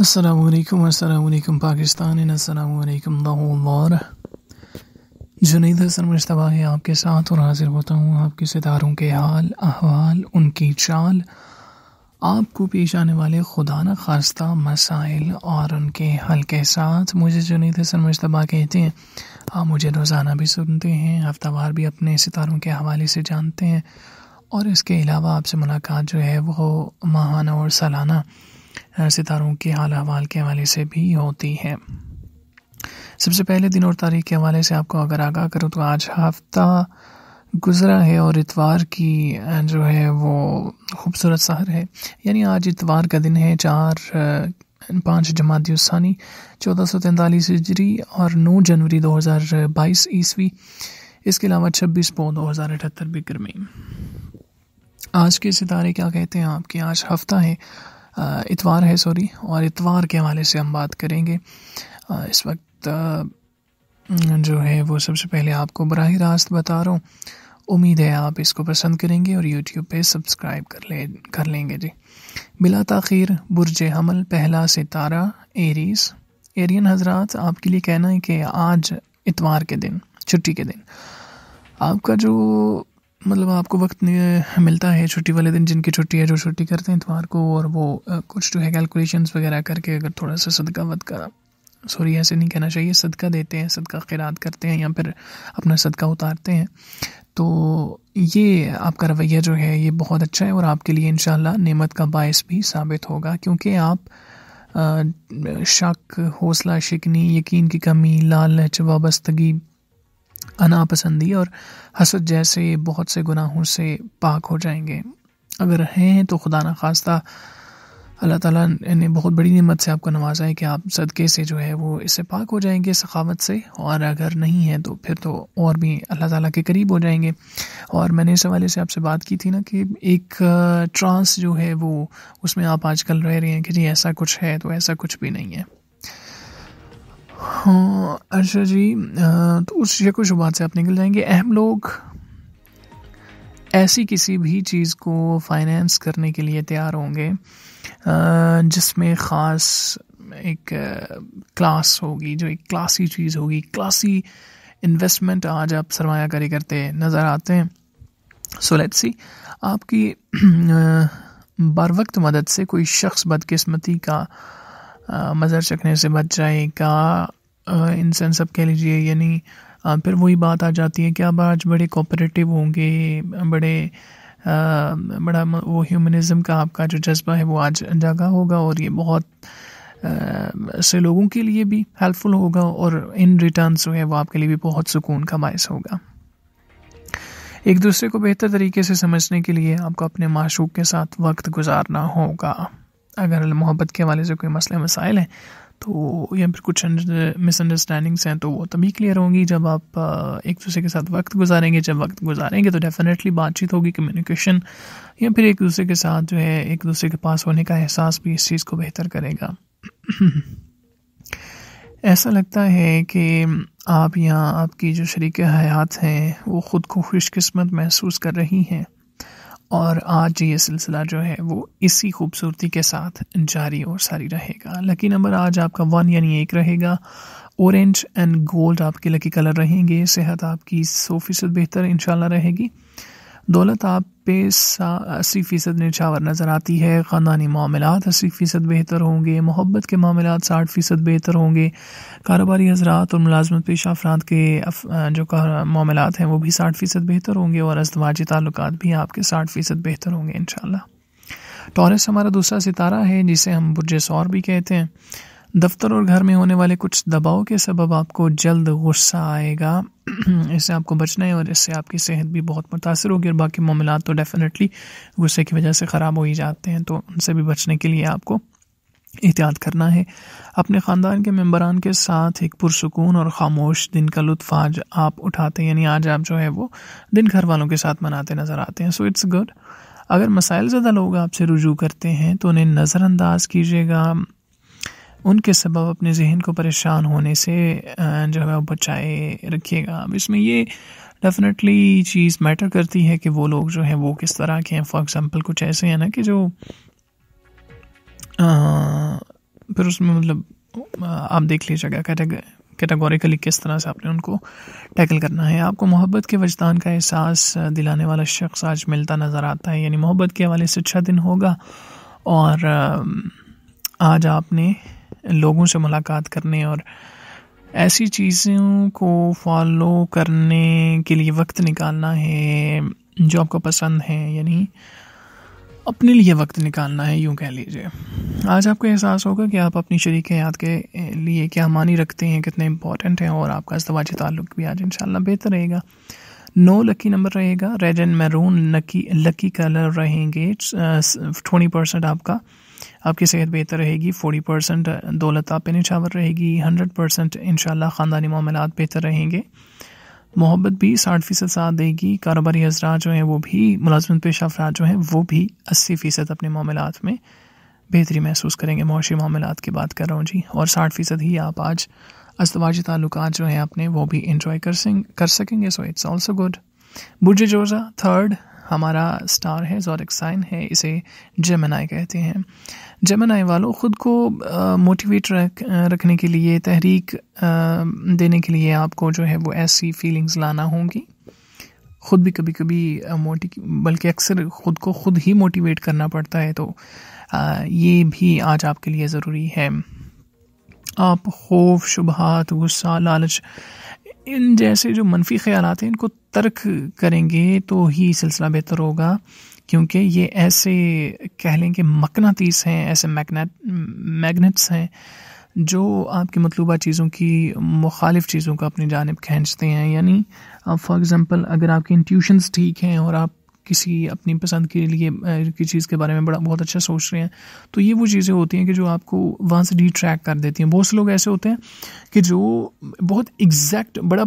असलकम पाकिस्तान असलकम लाहौर जुनीद हसन मुशतबा है आपके साथ और हाजिर होता हूँ आपके सितारों के हाल अहवाल उनकी चाल आपको पेश आने वाले खुदा न खास्ता मसाइल और उनके हल के साथ मुझे जुनीद हसन मुशतबा कहते हैं आप मुझे रोज़ाना भी सुनते हैं हफ्तावार भी अपने सितारों के हवाले से जानते हैं और इसके अलावा आपसे मुलाकात जो है वो माहाना और सालाना सितारों के हाल हवाल के हवाले से भी होती है सबसे पहले दिन और तारीख के हवाले से आपको अगर आगाह करूँ तो आज हफ्ता गुजरा है और इतवार की जो है वो खूबसूरत शहर है यानी आज इतवार का दिन है चार पाँच जमातानी चौदह सौ तैंतालीस हिजरी और नौ जनवरी दो हज़ार बाईस ईस्वी इसके अलावा छब्बीस पौ दो हज़ार अठहत्तर बिक्रमी आज के सितारे क्या कहते हैं आपके आज हफ्ता है इतवार है सॉरी और इतवार के हवाले से हम बात करेंगे इस वक्त जो है वो सबसे पहले आपको बरह रास्त बता रहा हूँ उम्मीद है आप इसको पसंद करेंगे और यूट्यूब पे सब्सक्राइब कर ले कर लेंगे जी बिला तख़िर बुरज हमल पहला सितारा एरीज एरियन हजरात आपके लिए कहना है कि आज इतवार के दिन छुट्टी के दिन आपका जो मतलब आपको वक्त मिलता है छुट्टी वाले दिन जिनकी छुट्टी है जो छुट्टी करते हैं इतवार को और वो कुछ जो है कैलकुलेशंस वगैरह करके अगर थोड़ा सा सदका वदका सॉरी ऐसे नहीं कहना चाहिए सदका देते हैं सदका खैरात करते हैं या फिर अपना सदका उतारते हैं तो ये आपका रवैया जो है ये बहुत अच्छा है और आपके लिए इन नेमत का बायस भी साबित होगा क्योंकि आप शक हौसला शिकनी यकीन की कमी लालच वाबस्तगी अनापसंदी और हसद जैसे बहुत से गुनाहों से पाक हो जाएंगे अगर हैं तो खुदा न खास्ता अल्लाह ताला ने बहुत बड़ी निमत से आपको नवाजा है कि आप सदक़े से जो है वो इससे पाक हो जाएंगे सखावत से और अगर नहीं है तो फिर तो और भी अल्लाह ताला के करीब हो जाएंगे और मैंने इस हवाले से आपसे बात की थी ना कि एक ट्रांस जो है वो उसमें आप आजकल रह रहे हैं कि जी ऐसा कुछ है तो ऐसा कुछ भी नहीं है हाँ अच्छा जी तो उस को शुरुआत से आप निकल जाएंगे अहम लोग ऐसी किसी भी चीज़ को फाइनेंस करने के लिए तैयार होंगे जिसमें ख़ास एक क्लास होगी जो एक क्लासी चीज़ होगी क्लासी इन्वेस्टमेंट आज आप सरमाकारी करते नज़र आते हैं सो लेट्स सी आपकी बर वक्त मदद से कोई शख्स बदकिस्मती का मज़र चखने से बच जाएगा इन सेंस आप कह लीजिए यानी फिर वही बात आ जाती है कि आप आज बड़े कोऑपरेटिव होंगे बड़े आ, बड़ा वो ह्यूमनिज़म का आपका जो जज्बा है वो आज जगह होगा और ये बहुत आ, से लोगों के लिए भी हेल्पफुल होगा और इन रिटर्न जो है वो आपके लिए भी बहुत सुकून का बायस होगा एक दूसरे को बेहतर तरीके से समझने के लिए आपको अपने माशूक के साथ वक्त गुजारना होगा अगर मोहब्बत के हवाले से कोई मसले मसाइल हैं तो या फिर कुछ मिसअंडरस्टैंडिंग्स हैं तो वो तभी क्लियर होंगी जब आप एक दूसरे के साथ वक्त गुजारेंगे जब वक्त गुजारेंगे तो डेफिनेटली बातचीत होगी कम्युनिकेशन या फिर एक दूसरे के साथ जो है एक दूसरे के पास होने का एहसास भी इस चीज़ को बेहतर करेगा ऐसा लगता है कि आप यहाँ आपकी जो शरीक हयात हैं वो ख़ुद को खुशकस्मत महसूस कर रही हैं और आज ये सिलसिला जो है वो इसी खूबसूरती के साथ जारी और सारी रहेगा लकी नंबर आज आपका वन यानी एक रहेगा ऑरेंज एंड गोल्ड आपके लकी कलर रहेंगे सेहत आपकी सौ फीसद बेहतर इन रहेगी दौलत आप पे अस्सी फ़ीसद निछावर नज़र आती है ख़ानदानी मामला अस्सी फ़ीसद बेहतर होंगे मोहब्बत के मामला साठ फ़ीसद बेहतर होंगे कारोबारी हजरात और मुलाजमत पेशा अफराद के जो मामला हैं वो भी साठ फ़ीसद बेहतर होंगे और अजवाजी ताल्लुक भी आपके साठ फ़ीसद बेहतर होंगे इन टॉरस हमारा दूसरा सितारा है जिसे हम बुरज सौर भी कहते हैं दफ्तर और घर में होने वाले कुछ दबाव के सबब आपको जल्द गुस्सा आएगा इससे आपको बचना है और इससे आपकी सेहत भी बहुत मुतासर होगी और बाकी मामला तो डेफ़िनेटली गुस्से की वजह से ख़राब हो ही जाते हैं तो उनसे भी बचने के लिए आपको एहतियात करना है अपने ख़ानदान के मम्बरान के साथ एक पुरसकून और ख़ामोश दिन का लुत्फ आज आप उठाते हैं यानी आज आप जो है वो दिन घर वालों के साथ मनाते नज़र आते हैं सो इट्स गुड अगर मसाइल ज़्यादा लोग आपसे रुजू करते हैं तो उन्हें नज़रअंदाज कीजिएगा उनके सबब अपने जहन को परेशान होने से जो है वो बचाए रखिएगा अब इसमें ये डेफिनेटली चीज़ मैटर करती है कि वो लोग जो हैं वो किस तरह के हैं फॉर एग्ज़ाम्पल कुछ ऐसे हैं ना कि जो आ, फिर उसमें मतलब आप देख लीजिएगा कैटेगोरिकली किस तरह से आपने उनको टैकल करना है आपको मोहब्बत के वजदान का एहसास दिलाने वाला शख्स आज मिलता नज़र आता है यानी मोहब्बत के हवाले से अच्छा दिन होगा और आज आपने लोगों से मुलाकात करने और ऐसी चीज़ों को फॉलो करने के लिए वक्त निकालना है जो आपको पसंद है यानी अपने लिए वक्त निकालना है यूँ कह लीजिए आज आपको एहसास होगा कि आप अपनी शरीक याद के लिए क्या मानी रखते हैं कितने इंपॉर्टेंट हैं और आपका अजवाजी ताल्लुक भी आज इंशाल्लाह बेहतर रहेगा नो लकी नंबर रहेगा red and maroon lucky lucky colour रहेंगे ट्वेंटी परसेंट आपका आपकी सेहत बेहतर रहेगी फोर्टी परसेंट दौलत आप निछावर रहेगी हंड्रेड परसेंट इन ख़ानदानी मामला बेहतर रहेंगे मोहब्बत भी साठ फ़ीसद साथ देगी कारोबारी हजरा जो हैं वो भी मुलाजमत पेशा अफराज जो हैं वो भी अस्सी फ़ीसद अपने मामला में बेहतरी महसूस करेंगे मुशी मामला की बात कर रहा हूँ जी और साठ फ़ीसद ही आप आज अस्तवाजी ताल्लुक जो हैं अपने वो भी इंजॉय कर कर सकेंगे सो इट्स ऑल्सो गुड बुर्ज जोजा थर्ड हमारा स्टार है जॉरिक साइन है इसे जमनाई कहते हैं जमनाई वालों ख़ुद को मोटिवेट रख रखने के लिए तहरीक देने के लिए आपको जो है वो ऐसी फीलिंग्स लाना होंगी ख़ुद भी कभी कभी मोटी बल्कि अक्सर ख़ुद को ख़ुद ही मोटिवेट करना पड़ता है तो ये भी आज आपके लिए ज़रूरी है आप खौफ शुभात गुस्सा लालच इन जैसे जो मनफी ख्याल हैं इनको तर्क करेंगे तो ही सिलसिला बेहतर होगा क्योंकि ये ऐसे कह लें कि मकनातीस हैं ऐसे मैगनेट मैग्नेट्स हैं जो आपकी मतलूबा चीज़ों की मुखालिफ चीज़ों का अपनी जानब खींचते हैं यानी फॉर एग्ज़ाम्पल अगर आपके इंट्यूशंस ठीक हैं और आप किसी अपनी पसंद के लिए की चीज़ के बारे में बड़ा बहुत अच्छा सोच रहे हैं तो ये वो चीज़ें होती हैं कि जो आपको वहाँ से डिट्रैक कर देती हैं बहुत से लोग ऐसे होते हैं कि जो बहुत एग्जैक्ट बड़ा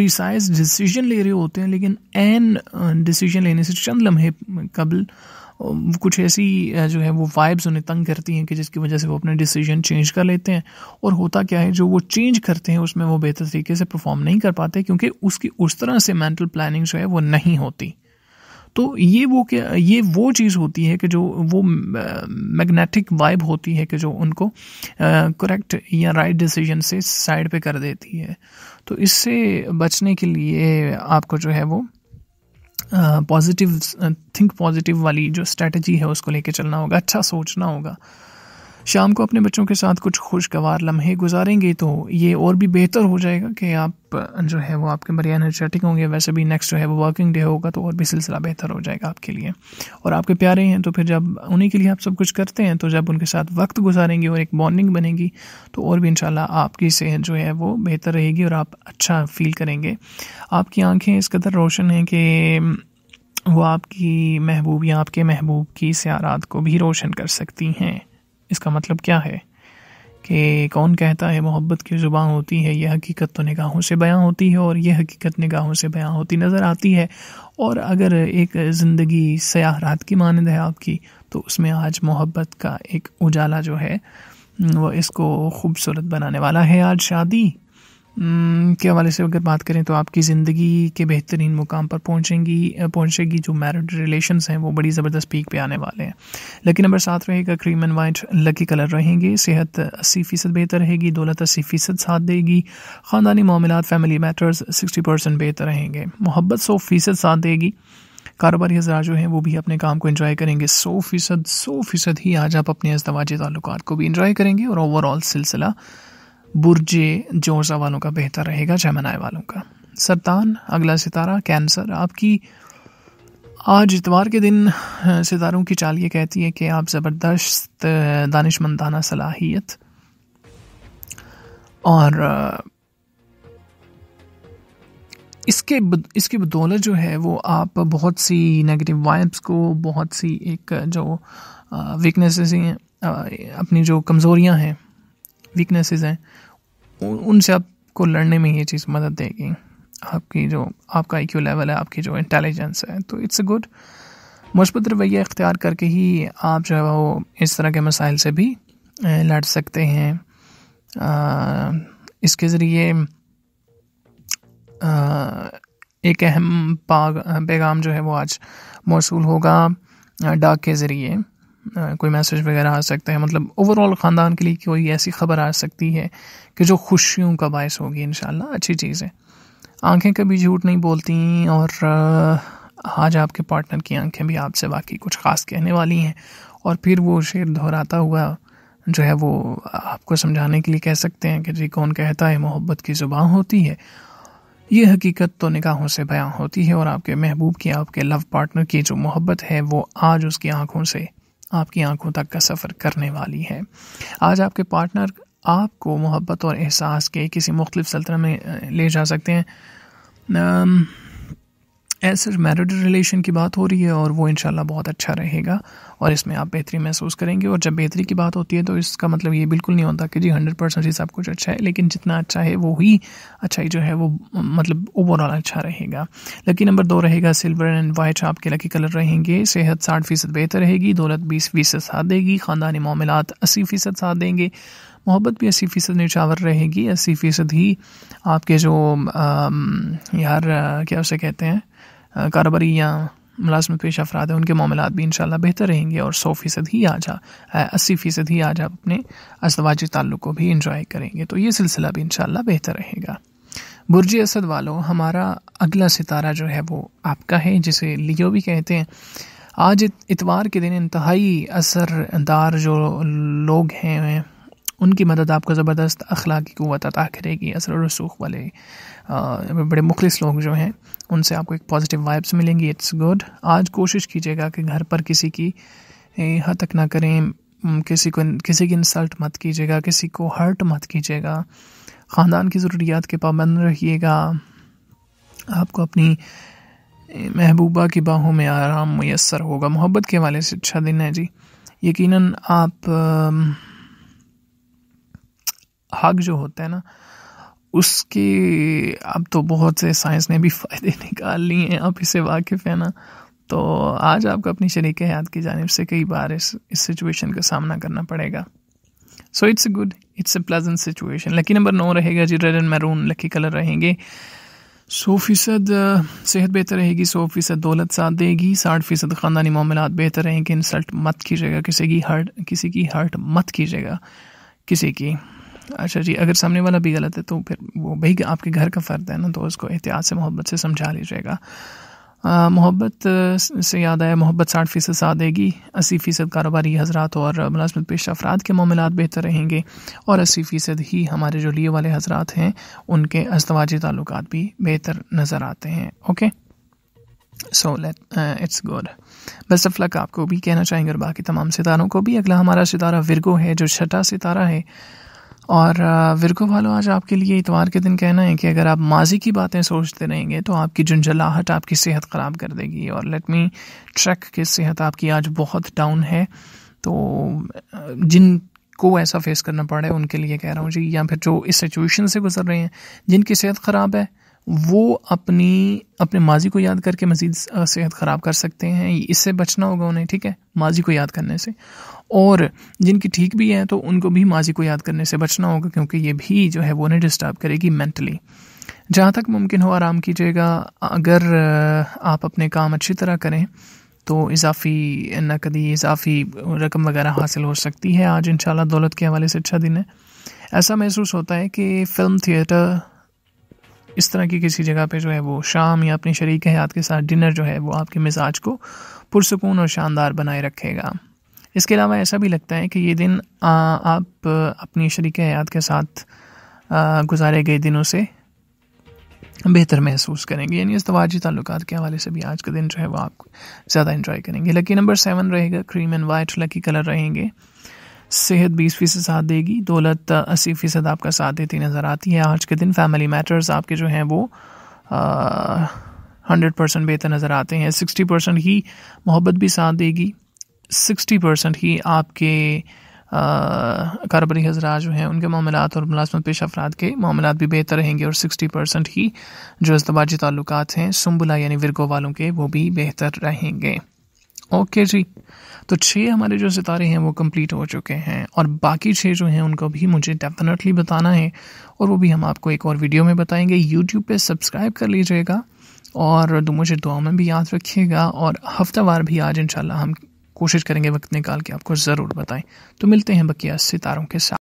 प्रिसाइज डिसीजन ले रहे होते हैं लेकिन एन डिसीजन लेने से चंद लम्हे कबल कुछ ऐसी जो है वो वाइब्स उन्हें तंग करती हैं कि जिसकी वजह से वो अपने डिसीजन चेंज कर लेते हैं और होता क्या है जो वो चेंज करते हैं उसमें वो बेहतर तरीके से परफॉर्म नहीं कर पाते क्योंकि उसकी उस तरह से मेंटल प्लानिंग जो है वो नहीं होती तो ये वो क्या ये वो चीज़ होती है कि जो वो मैग्नेटिक वाइब होती है कि जो उनको करेक्ट या राइट डिसीजन से साइड पे कर देती है तो इससे बचने के लिए आपको जो है वो पॉजिटिव थिंक पॉजिटिव वाली जो स्ट्रेटजी है उसको लेके चलना होगा अच्छा सोचना होगा शाम को अपने बच्चों के साथ कुछ खुशगवार लम्हे गुजारेंगे तो ये और भी बेहतर हो जाएगा कि आप जो है वो आपके बड़े एनर्जेटिक होंगे वैसे भी नेक्स्ट जो है वो वर्किंग डे होगा तो और भी सिलसिला बेहतर हो जाएगा आपके लिए और आपके प्यारे हैं तो फिर जब उन्हीं के लिए आप सब कुछ करते हैं तो जब उनके साथ वक्त गुजारेंगे और एक बॉन्डिंग बनेगी तो और भी इन आपकी सेहत जो है वो बेहतर रहेगी और आप अच्छा फील करेंगे आपकी आँखें इस कदर रोशन हैं कि वो आपकी महबूब या आपके महबूब की सियारात को भी रोशन कर सकती हैं इसका मतलब क्या है कि कौन कहता है मोहब्बत की ज़ुबान होती है यह हकीकत तो निगाहों से बयां होती है और यह हकीकत निगाहों से बयां होती नज़र आती है और अगर एक ज़िंदगी रात की मानद है आपकी तो उसमें आज मोहब्बत का एक उजाला जो है वह इसको खूबसूरत बनाने वाला है आज शादी हम्म, के हवाले से अगर बात करें तो आपकी ज़िंदगी के बेहतरीन मुकाम पर पहुँचेंगी पहुँचेगी जो मैरिड रिलेशन हैं वो बड़ी ज़बरदस्त पीक पे आने वाले हैं लकी नंबर सात रहेगा cream and white lucky colour रहेंगे सेहत अस्सी फ़ीसद बेहतर रहेगी दौलत अस्सी फ़ीसद साथ देगी ख़ानदानी मामला फैमिली मैटर्स सिक्सटी परसेंट बेहतर रहेंगे मोहब्बत सौ फ़ीसद साथ देगी कारोबारी हजरा जो हैं वो भी अपने काम को इन्जॉय करेंगे सौ फ़ीसद सौ फ़ीसद ही आज आप अपने अजदवाजी ताल्लुक को भी इन्जॉय करेंगे और ओवरऑल सिलसिला बुरजे जोरसा वालों का बेहतर रहेगा जमनाए वालों का सरतान अगला सितारा कैंसर आपकी आज इतवार के दिन सितारों की चाल ये कहती है कि आप ज़बरदस्त दानिशमंदाना सलाहियत और इसके इसकी बदौलत जो है वो आप बहुत सी नेगेटिव वाइब्स को बहुत सी एक जो वीकनेसेस हैं अपनी जो कमज़ोरियां हैं वीकनेसेस हैं उनसे आपको लड़ने में ये चीज़ मदद देगी आपकी जो आपका आई लेवल है आपकी जो इंटेलिजेंस है तो इट्स अ गुड मुस्बत रवैया इख्तियार करके ही आप जो है वो इस तरह के मसाइल से भी लड़ सकते हैं आ, इसके ज़रिए एक अहम पैगाम जो है वो आज मौसू होगा डाक के ज़रिए कोई मैसेज वगैरह आ सकता है मतलब ओवरऑल ख़ानदान के लिए कोई ऐसी खबर आ सकती है कि जो खुशियों का बायस होगी इन अच्छी चीज़ है आँखें कभी झूठ नहीं बोलती और आज आपके पार्टनर की आंखें भी आपसे बाकी कुछ ख़ास कहने वाली हैं और फिर वो शेर दोहराता हुआ जो है वो आपको समझाने के लिए कह सकते हैं कि जी कौन कहता है मोहब्बत की ज़ुबान होती है ये हकीकत तो निगाहों से बयां होती है और आपके महबूब की आपके लव पार्टनर की जो मोहब्बत है वो आज उसकी आंखों से आपकी आंखों तक का सफ़र करने वाली है आज आपके पार्टनर आपको मोहब्बत और एहसास के किसी मुख्तलिफ सल्तनत में ले जा सकते हैं ऐसे मैरिड रिलेशन की बात हो रही है और वो इनशाला बहुत अच्छा रहेगा और इसमें आप बेहतरी महसूस करेंगे और जब बेहतरी की बात होती है तो इसका मतलब ये बिल्कुल नहीं होता कि जी हंड्रेड परसेंट ही सब कुछ अच्छा है लेकिन जितना अच्छा है वो ही अच्छाई जो है वो मतलब ओवरऑल अच्छा रहेगा लकी नंबर दो रहेगा सिल्वर एंड वाइट आपके लकी कलर रहेंगे सेहत साठ फीसद बेहतर रहेगी दौलत बीस फीसद साथ देगी ख़ानदानी मामला अस्सी फ़ीसद साथ देंगे मोहब्बत भी अस्सी फ़ीसद निशावर रहेगी अस्सी फ़ीसद ही आपके जो आ, यार क्या उसे कहते हैं कारोबारी या मुलाजमत पेश अफराद हैं उनके मामला भी इन बेहतर रहेंगे और सौ फ़ीसद ही आज अस्सी फ़ीसद ही आज आप अपने असवाजी ताल्लुक को भी इंजॉय करेंगे तो ये सिलसिला भी इन बेहतर रहेगा बुरज असद वालों हमारा अगला सितारा जो है वो आपका है जिसे लियो भी कहते हैं आज इतवार के दिन इंतहाई असरदार जो लोग हैं उनकी मदद आपको ज़बरदस्त अखलाकी क़वत अता करेगी असर रसूख वाले बड़े मुखलिस लोग जो हैं उनसे आपको एक पॉजिटिव वाइब्स मिलेंगी इट्स गुड आज कोशिश कीजिएगा कि घर पर किसी की हद तक ना करें किसी को किसी की इंसल्ट मत कीजिएगा किसी को हर्ट मत कीजिएगा ख़ानदान की ज़रूरियात के पाबंद रहिएगा आपको अपनी महबूबा की बाहों में आराम मैसर होगा मोहब्बत के हवाले से अच्छा दिन है जी यकीनन आप हक जो होता है ना उसके अब तो बहुत से साइंस ने भी फ़ायदे निकाल लिए हैं आप इससे वाकिफ़ है ना तो आज आपको अपनी शरीक हयात की जानब से कई बार इस इस सिचुएशन का सामना करना पड़ेगा so it's good it's a pleasant situation lucky number नौ रहेगा जी red and maroon lucky colour रहेंगे सौ फीसद सेहत बेहतर रहेगी सौ फीसद दौलत साथ देगी साठ फीसद ख़ानदानी मामला बेहतर रहेंगे इंसल्ट मत कीजिएगा किसी की हर्ट किसी की हर्ट मत कीजिएगा किसी की अच्छा जी अगर सामने वाला भी गलत है तो फिर वो भाई आपके घर का फ़र्द है ना तो उसको एहतियात से मोहब्बत से समझा लीजिएगा मोहब्बत से याद आया मोहब्बत साठ फ़ीसद देगी अस्सी फ़ीसद कारोबारी हजरात और मुलाजमत पेश अफराद के मामला बेहतर रहेंगे और अस्सी फ़ीसद ही हमारे जो लिए वाले हजरात हैं उनके अस्तवाजी ताल्लुक भी बेहतर नज़र आते हैं okay so let it's good best of luck आपको भी कहना चाहेंगे और बाकी तमाम सितारों को भी अगला हमारा सितारा विरगो है जो छठा सितारा है और विरको भालो आज आपके लिए इतवार के दिन कहना है कि अगर आप माजी की बातें सोचते रहेंगे तो आपकी झुंझलाहट आपकी सेहत ख़राब कर देगी और लेट मी ट्रैक की सेहत आपकी आज बहुत डाउन है तो जिन को ऐसा फेस करना पड़ा उनके लिए कह रहा हूँ जी या फिर जो इस सिचुएशन से गुजर रहे हैं जिनकी सेहत ख़राब है वो अपनी अपने माजी को याद करके मज़ीद सेहत ख़राब कर सकते हैं इससे बचना होगा उन्हें ठीक है माजी को याद करने से और जिनकी ठीक भी है तो उनको भी माजी को याद करने से बचना होगा क्योंकि ये भी जो है वो उन्हें डिस्टर्ब करेगी मेंटली जहाँ तक मुमकिन हो आराम कीजिएगा अगर आप अपने काम अच्छी तरह करें तो इजाफ़ी नकदी इजाफ़ी रकम वगैरह हासिल हो सकती है आज इंशाल्लाह दौलत के हवाले से अच्छा दिन है ऐसा महसूस होता है कि फ़िल्म थिएटर इस तरह की किसी जगह पे जो है वो शाम या अपनी शरीक हयात के साथ डिनर जो है वो आपके मिजाज को पुरसकून और शानदार बनाए रखेगा इसके अलावा ऐसा भी लगता है कि ये दिन आ, आप अपनी शरीक हयात के साथ आ, गुजारे गए दिनों से बेहतर महसूस करेंगे यानी इस्तवाजी ताल्लुक के हवाले से भी आज का दिन जो है वो आप ज़्यादा इन्जॉय करेंगे लकी नंबर सेवन रहेगा cream and white lucky colour रहेंगे सेहत बीस फीसद साथ देगी दौलत अस्सी फीसद आपका साथ देती नज़र आती है आज के दिन फैमिली मैटर्स आपके जो हैं वो हंड्रेड परसेंट बेहतर नज़र आते हैं सिक्सटी परसेंट ही मोहब्बत भी साथ देगी सिक्सटी परसेंट ही आपके कारोबारी हजरा जो हैं उनके मामला और मुलाजमत पेश अफराद के मामला भी बेहतर रहेंगे और सिक्सटी परसेंट ही जो इसतवाजी ताल्लुक हैं सुम्बुला यानी विरगो वालों के वो भी बेहतर रहेंगे ओके जी तो छः हमारे जो सितारे हैं वो कंप्लीट हो चुके हैं और बाकी छः जो हैं उनको भी मुझे डेफिनेटली बताना है और वो भी हम आपको एक और वीडियो में बताएंगे यूट्यूब पे सब्सक्राइब कर लीजिएगा और मुझे दुआ में भी याद रखिएगा और हफ्तावार भी आज इंशाल्लाह हम कोशिश करेंगे वक्त निकाल के आपको ज़रूर बताएं तो मिलते हैं बकिया सितारों के साथ